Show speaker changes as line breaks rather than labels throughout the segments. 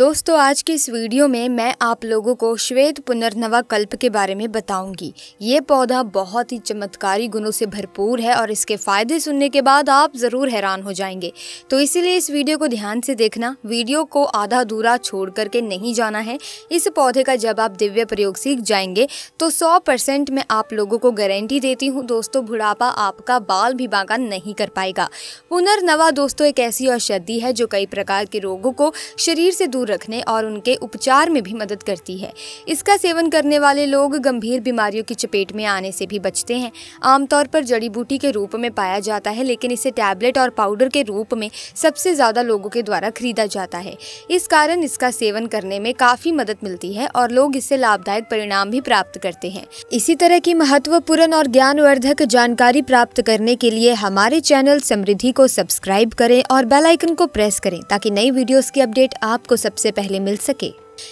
दोस्तों आज के इस वीडियो में मैं आप लोगों को श्वेत पुनर्नवा कल्प के बारे में बताऊंगी ये पौधा बहुत ही चमत्कारी गुणों से भरपूर है और इसके फायदे सुनने के बाद आप ज़रूर हैरान हो जाएंगे तो इसीलिए इस वीडियो को ध्यान से देखना वीडियो को आधा अधूरा छोड़ करके नहीं जाना है इस पौधे का जब आप दिव्य प्रयोग सीख जाएंगे तो सौ परसेंट मैं आप लोगों को गारंटी देती हूँ दोस्तों बुढ़ापा आपका बाल भी बाका नहीं कर पाएगा पुनर्नवा दोस्तों एक ऐसी औषधि है जो कई प्रकार के रोगों को शरीर से दूर रखने और उनके उपचार में भी मदद करती है इसका सेवन करने वाले लोग गंभीर बीमारियों की चपेट में आने से भी बचते हैं आमतौर पर जड़ी बूटी के रूप में पाया जाता है लेकिन इसे टैबलेट और पाउडर के रूप में सबसे ज़्यादा लोगों के द्वारा खरीदा जाता है इस कारण इसका सेवन करने में काफ़ी मदद मिलती है और लोग इससे लाभदायक परिणाम भी प्राप्त करते हैं इसी तरह की महत्वपूर्ण और ज्ञानवर्धक जानकारी प्राप्त करने के लिए हमारे चैनल समृद्धि को सब्सक्राइब करें और बेल आइकन को प्रेस करें ताकि नई वीडियोस की अपडेट आपको सबसे सबसे पहले मिल सके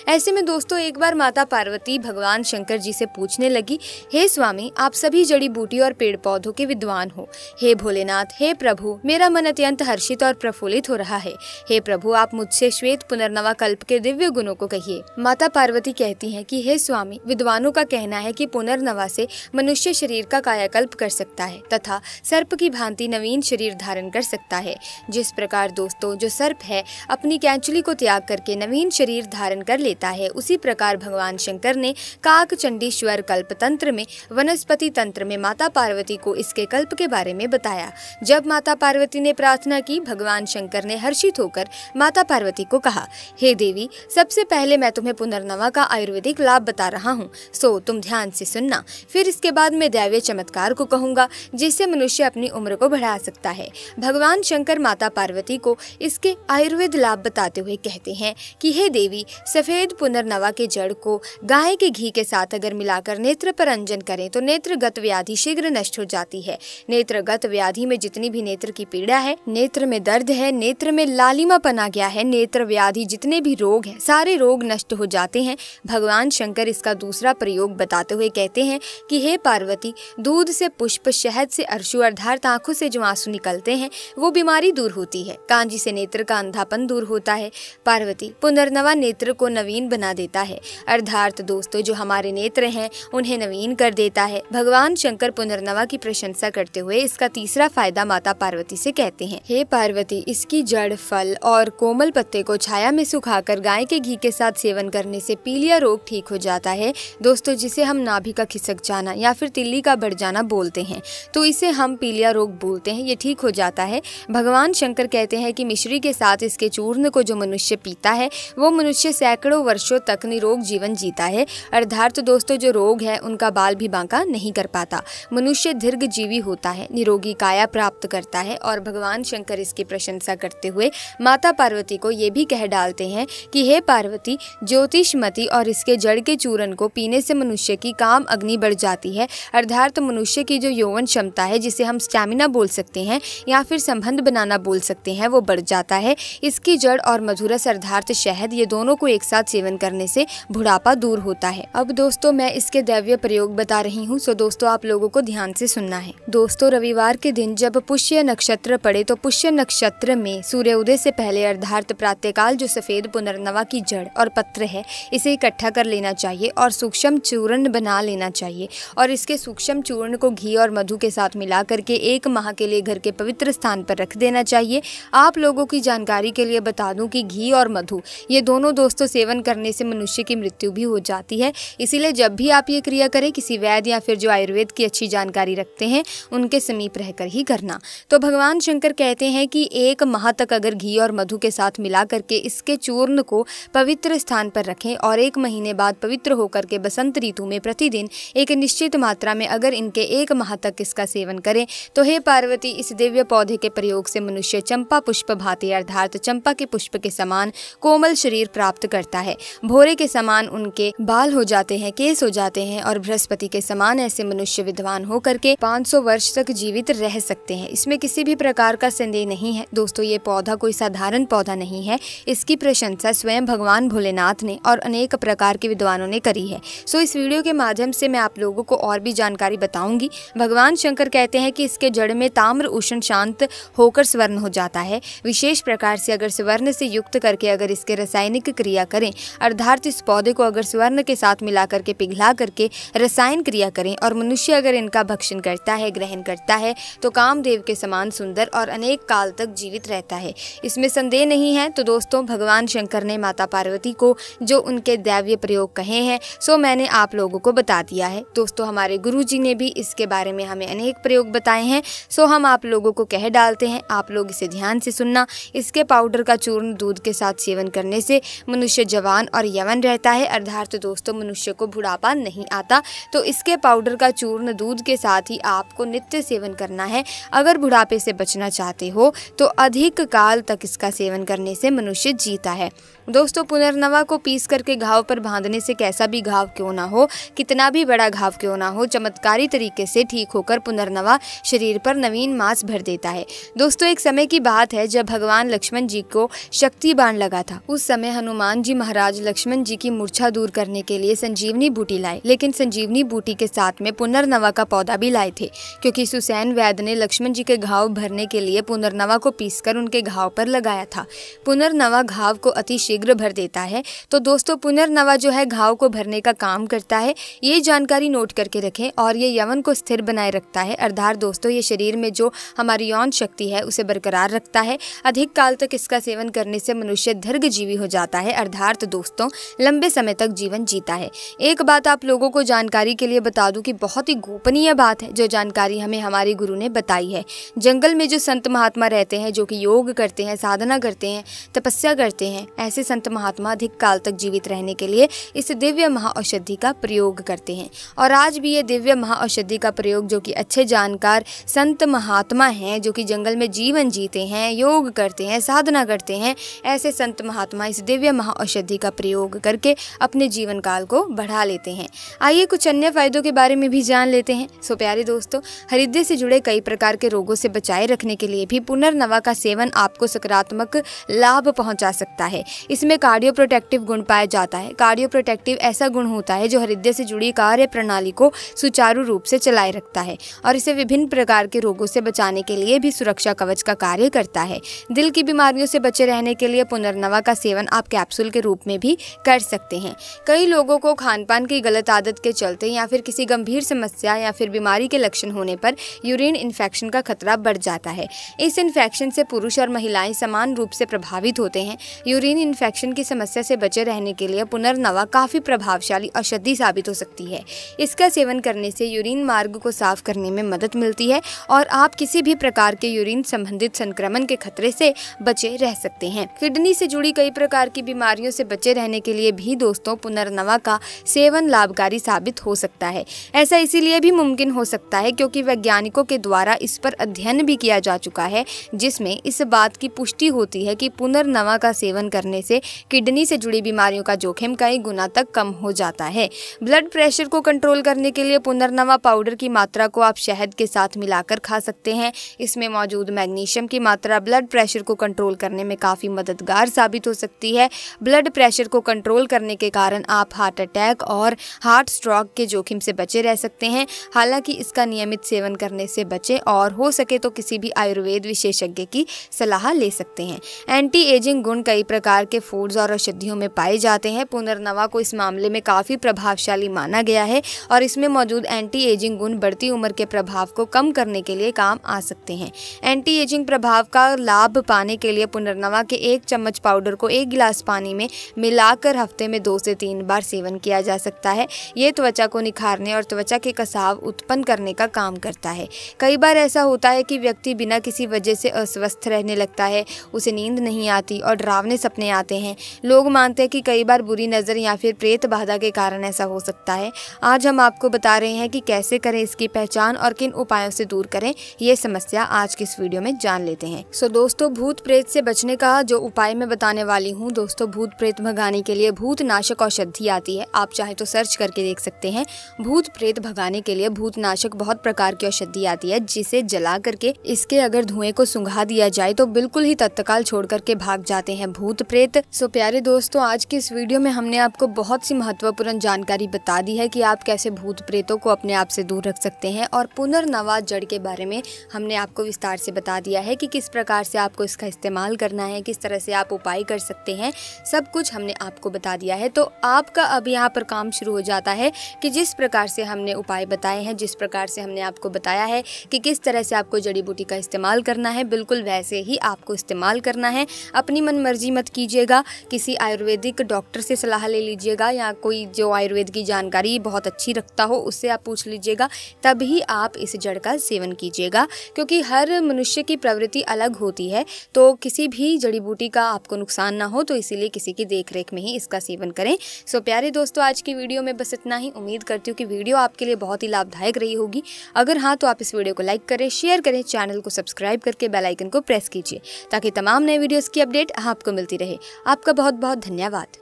ऐसे में दोस्तों एक बार माता पार्वती भगवान शंकर जी से पूछने लगी हे hey स्वामी आप सभी जड़ी बूटी और पेड़ पौधों के विद्वान हो हे भोलेनाथ हे प्रभु मेरा मन अत्यंत हर्षित और प्रफुल्लित हो रहा है हे प्रभु आप मुझसे श्वेत पुनर्नवा कल्प के दिव्य गुणों को कहिए माता पार्वती कहती है की हे स्वामी विद्वानों का कहना है की पुनर्नवा से मनुष्य शरीर का कायाकल्प कर सकता है तथा सर्प की भांति नवीन शरीर धारण कर सकता है जिस प्रकार दोस्तों जो सर्प है अपनी कैंचुली को त्याग करके नवीन शरीर धारण कर कर लेता है उसी प्रकार भगवान शंकर ने काक चंडीश्वर कल्प तंत्र में वनस्पति तंत्र में माता पार्वती को इसके कल्प के बारे में बताया जब माता पार्वती ने प्रार्थना की भगवान शंकर ने हर्षित होकर माता पार्वती को कहा हे hey देवी सबसे पहले मैं तुम्हें पुनर्नवा का आयुर्वेदिक लाभ बता रहा हूँ सो तुम ध्यान से सुनना फिर इसके बाद मैं दैव्य चमत्कार को कहूंगा जिससे मनुष्य अपनी उम्र को बढ़ा सकता है भगवान शंकर माता पार्वती को इसके आयुर्वेद लाभ बताते हुए कहते हैं कि हे देवी सफेद सफ़ेद पुनर्नवा के जड़ को गाय के घी के साथ अगर मिलाकर नेत्र पर अंजन करें तो नेत्रगत व्याधि शीघ्र नष्ट हो जाती है नेत्रगत व्याधि में जितनी भी नेत्र की पीड़ा है नेत्र में दर्द है नेत्र में लालिमा पना गया है नेत्र व्याधि जितने भी रोग हैं सारे रोग नष्ट हो जाते हैं भगवान शंकर इसका दूसरा प्रयोग बताते हुए कहते हैं कि हे पार्वती दूध से पुष्प शहद से अर्शु अर्थात आंखों से जो आंसू निकलते हैं वो बीमारी दूर होती है कांजी से नेत्र का अंधापन दूर होता है पार्वती पुनर्नवा नेत्र को नवीन बना देता है अर्थात दोस्तों जो हमारे नेत्र हैं उन्हें नवीन कर देता है भगवान शंकर पुनर्नवा की प्रशंसा करते हुए इसका तीसरा फायदा माता पार्वती से कहते हैं हे पार्वती इसकी जड़ फल और कोमल पत्ते को छाया में सुखाकर गाय के घी के साथ सेवन करने से पीलिया रोग ठीक हो जाता है दोस्तों जिसे हम नाभि का खिसक जाना या फिर तिल्ली का बढ़ जाना बोलते हैं तो इसे हम पीलिया रोग बोलते हैं ये ठीक हो जाता है भगवान शंकर कहते हैं कि मिश्री के साथ इसके चूर्ण को जो मनुष्य पीता है वो मनुष्य सैकड़ों सैकड़ों वर्षों तक निरोग जीवन जीता है अर्थात दोस्तों जो रोग है उनका बाल भी बांका नहीं कर पाता मनुष्य दीर्घ जीवी होता है निरोगी काया प्राप्त करता है और भगवान शंकर इसकी प्रशंसा करते हुए माता पार्वती को ये भी कह डालते हैं कि हे पार्वती ज्योतिषमती और इसके जड़ के चूरन को पीने से मनुष्य की काम अग्नि बढ़ जाती है अर्थात मनुष्य की जो यौवन क्षमता है जिसे हम स्टैमिना बोल सकते हैं या फिर संबंध बनाना बोल सकते हैं वो बढ़ जाता है इसकी जड़ और मधुरस अर्धार्थ शहद ये दोनों को एक साथ सेवन करने से बुढ़ापा दूर होता है अब दोस्तों मैं इसके दैव्य प्रयोग बता रही हूँ सो दोस्तों आप लोगों को ध्यान से सुनना है दोस्तों रविवार के दिन जब पुष्य नक्षत्र पड़े तो पुष्य नक्षत्र में उदय से पहले अर्धार्थ प्रातःकाल जो सफेद पुनर्नवा की जड़ और पत्र है इसे इकट्ठा कर लेना चाहिए और सूक्ष्म चूर्ण बना लेना चाहिए और इसके सूक्ष्म चूर्ण को घी और मधु के साथ मिला करके एक माह के लिए घर के पवित्र स्थान पर रख देना चाहिए आप लोगों की जानकारी के लिए बता दूं कि घी और मधु ये दोनों दोस्तों सेवन करने से मनुष्य की मृत्यु भी हो जाती है इसीलिए जब भी आप ये क्रिया करें किसी वैद्य या फिर जो आयुर्वेद की अच्छी जानकारी रखते हैं उनके समीप रहकर ही करना तो भगवान शंकर कहते हैं कि एक माह तक अगर घी और मधु के साथ मिला करके इसके चूर्ण को पवित्र स्थान पर रखें और एक महीने बाद पवित्र होकर के बसंत ऋतु में प्रतिदिन एक निश्चित मात्रा में अगर इनके एक माह तक इसका सेवन करें तो हे पार्वती इस दिव्य पौधे के प्रयोग से मनुष्य चंपा पुष्प भाती अर्थात चंपा के पुष्प के समान कोमल शरीर प्राप्त करते करता है भोरे के समान उनके बाल हो जाते हैं केस हो जाते हैं और बृहस्पति के समान ऐसे मनुष्य विद्वान होकर के 500 वर्ष तक जीवित रह सकते हैं इसमें किसी भी प्रकार का संदेह नहीं है दोस्तों ये पौधा कोई साधारण पौधा नहीं है इसकी प्रशंसा स्वयं भगवान भोलेनाथ ने और अनेक प्रकार के विद्वानों ने करी है सो इस वीडियो के माध्यम से मैं आप लोगों को और भी जानकारी बताऊंगी भगवान शंकर कहते हैं कि इसके जड़ में ताम्र उष्ण शांत होकर स्वर्ण हो जाता है विशेष प्रकार से अगर स्वर्ण से युक्त करके अगर इसके रासायनिक क्रिया कर करें अर्थात इस पौधे को अगर स्वर्ण के साथ मिला करके पिघला करके रसायन क्रिया करें और मनुष्य अगर इनका भक्षण करता है ग्रहण करता है तो कामदेव के समान सुंदर और अनेक काल तक जीवित रहता है इसमें संदेह नहीं है तो दोस्तों भगवान शंकर ने माता पार्वती को जो उनके दैव्य प्रयोग कहे हैं सो मैंने आप लोगों को बता दिया है दोस्तों हमारे गुरु जी ने भी इसके बारे में हमें अनेक प्रयोग बताए हैं सो हम आप लोगों को कह डालते हैं आप लोग इसे ध्यान से सुनना इसके पाउडर का चूर्ण दूध के साथ सेवन करने से मनुष्य जवान और यवन रहता है अर्थात दोस्तों मनुष्य को बुढ़ापा नहीं आता तो इसके पाउडर का चूर्ण दूध के साथ ही आपको नित्य सेवन करना है अगर बुढ़ापे से बचना चाहते हो तो अधिक काल तक इसका सेवन करने से मनुष्य जीता है दोस्तों पुनर्नवा को पीस करके घाव पर बांधने से कैसा भी घाव क्यों ना हो कितना भी बड़ा घाव क्यों ना हो चमत्कारी तरीके से ठीक होकर पुनर्नवा शरीर पर नवीन मांस भर देता है दोस्तों एक समय की बात है जब भगवान लक्ष्मण जी को शक्ति बाण लगा था उस समय हनुमान जी महाराज लक्ष्मण जी की मूर्छा दूर करने के लिए संजीवनी बूटी लाए लेकिन संजीवनी बूटी के साथ में पुनर्नवा का पौधा भी लाए थे क्योंकि सुसैन वैद्य ने लक्ष्मण जी के घाव भरने के लिए पुनर्नवा को पीस उनके घाव पर लगाया था पुनर्नवा घाव को अति शीघ्र भर देता है तो दोस्तों पुनर्नवा जो है घाव को भरने का काम करता है ये जानकारी नोट करके रखें और ये यवन को स्थिर बनाए रखता है अर्धार दोस्तों ये शरीर में जो हमारी यौन शक्ति है उसे बरकरार रखता है अधिक काल तक इसका सेवन करने से मनुष्य जीवी हो जाता है अर्धार यथार्थ दोस्तों लंबे समय तक जीवन जीता है एक बात आप लोगों को जानकारी के लिए बता दूं कि बहुत ही गोपनीय बात है जो जानकारी हमें हमारे गुरु ने बताई है जंगल में जो संत महात्मा रहते हैं जो कि योग करते हैं साधना करते हैं तपस्या करते हैं ऐसे संत महात्मा अधिक काल तक जीवित रहने के लिए इस दिव्य महाऔषधि का प्रयोग करते हैं और आज भी ये दिव्य महाऔषधि का प्रयोग जो कि अच्छे जानकार संत महात्मा हैं जो कि जंगल में जीवन जीते हैं योग करते हैं साधना करते हैं ऐसे संत महात्मा इस दिव्य महा औषधि का प्रयोग करके अपने जीवन काल को बढ़ा लेते हैं आइए कुछ अन्य फ़ायदों के बारे में भी जान लेते हैं सो प्यारे दोस्तों हृदय से जुड़े कई प्रकार के रोगों से बचाए रखने के लिए भी पुनर्नवा का सेवन आपको सकारात्मक लाभ पहुंचा सकता है इसमें कार्डियो प्रोटेक्टिव गुण पाया जाता है कार्डियो प्रोटेक्टिव ऐसा गुण होता है जो हृदय से जुड़ी कार्य प्रणाली को सुचारू रूप से चलाए रखता है और इसे विभिन्न प्रकार के रोगों से बचाने के लिए भी सुरक्षा कवच का कार्य करता है दिल की बीमारियों से बचे रहने के लिए पुनर्नवा का सेवन आप कैप्सूल के के रूप में भी कर सकते हैं कई लोगों को खान पान की गलत आदत के चलते या फिर किसी गंभीर समस्या या फिर बीमारी के लक्षण होने पर यूरिन इन्फेक्शन का खतरा बढ़ जाता है इस इन्फेक्शन से पुरुष और महिलाएं समान रूप से प्रभावित होते हैं यूरिन इन्फेक्शन की समस्या से बचे रहने के लिए पुनर्नवा काफ़ी प्रभावशाली औषधि साबित हो सकती है इसका सेवन करने से यूरिन मार्ग को साफ करने में मदद मिलती है और आप किसी भी प्रकार के यूरिन संबंधित संक्रमण के खतरे से बचे रह सकते हैं किडनी से जुड़ी कई प्रकार की बीमारियों बीमारियों से बचे रहने के लिए भी दोस्तों पुनर्नवा का सेवन लाभकारी साबित हो सकता है ऐसा इसीलिए भी मुमकिन हो सकता है क्योंकि वैज्ञानिकों के द्वारा इस पर अध्ययन भी किया जा चुका है जिसमें इस बात की पुष्टि होती है कि पुनर्नवा का सेवन करने से किडनी से जुड़ी बीमारियों का जोखिम कई गुना तक कम हो जाता है ब्लड प्रेशर को कंट्रोल करने के लिए पुनर्नवा पाउडर की मात्रा को आप शहद के साथ मिलाकर खा सकते हैं इसमें मौजूद मैग्नीशियम की मात्रा ब्लड प्रेशर को कंट्रोल करने में काफ़ी मददगार साबित हो सकती है ब्लड ब्लड प्रेशर को कंट्रोल करने के कारण आप हार्ट अटैक और हार्ट स्ट्रोक के जोखिम से बचे रह सकते हैं हालांकि इसका नियमित सेवन करने से बचें और हो सके तो किसी भी आयुर्वेद विशेषज्ञ की सलाह ले सकते हैं एंटी एजिंग गुण कई प्रकार के फूड्स और औषधियों में पाए जाते हैं पुनर्नवा को इस मामले में काफ़ी प्रभावशाली माना गया है और इसमें मौजूद एंटी एजिंग गुण बढ़ती उम्र के प्रभाव को कम करने के लिए काम आ सकते हैं एंटी एजिंग प्रभाव का लाभ पाने के लिए पुनर्नवा के एक चम्मच पाउडर को एक गिलास पानी में मिलाकर हफ्ते में दो से तीन बार सेवन किया जा सकता है ये त्वचा को निखारने और त्वचा के कसाव उत्पन्न करने का काम करता है कई बार ऐसा होता है कि व्यक्ति बिना किसी वजह से अस्वस्थ रहने लगता है उसे नींद नहीं आती और डरावने सपने आते हैं लोग मानते हैं कि कई बार बुरी नज़र या फिर प्रेत बाधा के कारण ऐसा हो सकता है आज हम आपको बता रहे हैं कि कैसे करें इसकी पहचान और किन उपायों से दूर करें ये समस्या आज की इस वीडियो में जान लेते हैं सो दोस्तों भूत प्रेत से बचने का जो उपाय मैं बताने वाली हूँ दोस्तों भूत प्रेत भगाने के लिए भूतनाशक औषधि आती है आप चाहे तो सर्च करके देख सकते हैं भूत प्रेत भगाने के लिए भूतनाशक बहुत प्रकार की औषधि आती है जिसे जला करके इसके अगर धुएं को सुंघा दिया जाए तो बिल्कुल ही तत्काल छोड़ करके भाग जाते हैं भूत प्रेत सो प्यारे दोस्तों आज की इस वीडियो में हमने आपको बहुत सी महत्वपूर्ण जानकारी बता दी है की आप कैसे भूत प्रेतों को अपने आप से दूर रख सकते हैं और पुनर्नवा जड़ के बारे में हमने आपको विस्तार से बता दिया है की किस प्रकार से आपको इसका इस्तेमाल करना है किस तरह से आप उपाय कर सकते हैं सब सब कुछ हमने आपको बता दिया है तो आपका अब यहाँ पर काम शुरू हो जाता है कि जिस प्रकार से हमने उपाय बताए हैं जिस प्रकार से हमने आपको बताया है कि किस तरह से आपको जड़ी बूटी का इस्तेमाल करना है बिल्कुल वैसे ही आपको इस्तेमाल करना है अपनी मनमर्जी मत कीजिएगा किसी आयुर्वेदिक डॉक्टर से सलाह ले लीजिएगा या कोई जो आयुर्वेद की जानकारी बहुत अच्छी रखता हो उससे आप पूछ लीजिएगा तभी आप इस जड़ का सेवन कीजिएगा क्योंकि हर मनुष्य की प्रवृत्ति अलग होती है तो किसी भी जड़ी बूटी का आपको नुकसान ना हो तो इसीलिए किसी की देखरेख में ही इसका सेवन करें सो प्यारे दोस्तों आज की वीडियो में बस इतना ही उम्मीद करती हूँ कि वीडियो आपके लिए बहुत ही लाभदायक रही होगी अगर हाँ तो आप इस वीडियो को लाइक करें शेयर करें चैनल को सब्सक्राइब करके बेलाइकन को प्रेस कीजिए ताकि तमाम नए वीडियोज़ की अपडेट आपको मिलती रहे आपका बहुत बहुत धन्यवाद